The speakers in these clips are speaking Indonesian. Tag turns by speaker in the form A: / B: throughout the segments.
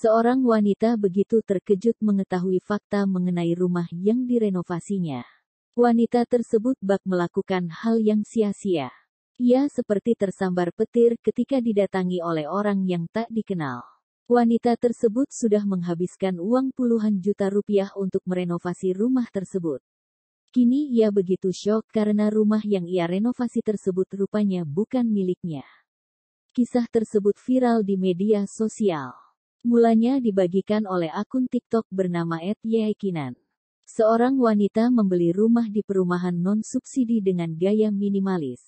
A: Seorang wanita begitu terkejut mengetahui fakta mengenai rumah yang direnovasinya. Wanita tersebut bak melakukan hal yang sia-sia. Ia seperti tersambar petir ketika didatangi oleh orang yang tak dikenal. Wanita tersebut sudah menghabiskan uang puluhan juta rupiah untuk merenovasi rumah tersebut. Kini ia begitu syok karena rumah yang ia renovasi tersebut rupanya bukan miliknya. Kisah tersebut viral di media sosial. Mulanya dibagikan oleh akun TikTok bernama @yaikinan. Seorang wanita membeli rumah di perumahan non-subsidi dengan gaya minimalis.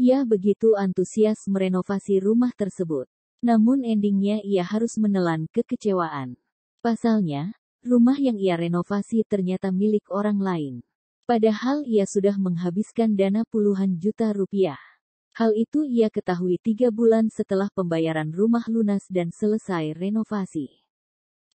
A: Ia begitu antusias merenovasi rumah tersebut. Namun endingnya ia harus menelan kekecewaan. Pasalnya, rumah yang ia renovasi ternyata milik orang lain. Padahal ia sudah menghabiskan dana puluhan juta rupiah. Hal itu ia ketahui tiga bulan setelah pembayaran rumah lunas dan selesai renovasi.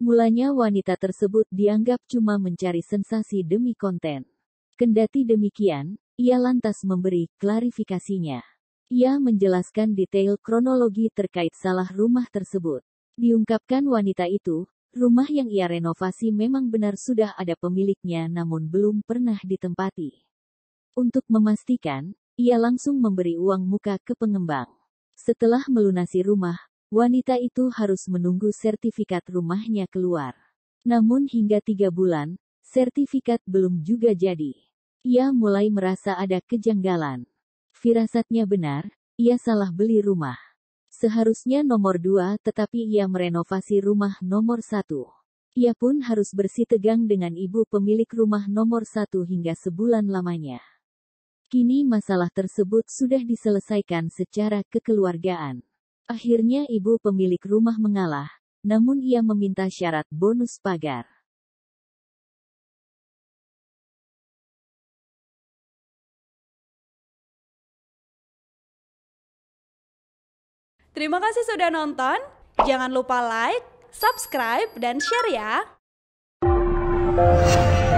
A: Mulanya wanita tersebut dianggap cuma mencari sensasi demi konten. Kendati demikian, ia lantas memberi klarifikasinya. Ia menjelaskan detail kronologi terkait salah rumah tersebut. Diungkapkan wanita itu, rumah yang ia renovasi memang benar sudah ada pemiliknya namun belum pernah ditempati. Untuk memastikan, ia langsung memberi uang muka ke pengembang. Setelah melunasi rumah, wanita itu harus menunggu sertifikat rumahnya keluar. Namun hingga tiga bulan, sertifikat belum juga jadi. Ia mulai merasa ada kejanggalan. Firasatnya benar, ia salah beli rumah. Seharusnya nomor dua tetapi ia merenovasi rumah nomor satu. Ia pun harus bersih tegang dengan ibu pemilik rumah nomor satu hingga sebulan lamanya. Kini masalah tersebut sudah diselesaikan secara kekeluargaan. Akhirnya ibu pemilik rumah mengalah, namun ia meminta syarat bonus pagar. Terima kasih sudah nonton. Jangan lupa like, subscribe, dan share ya.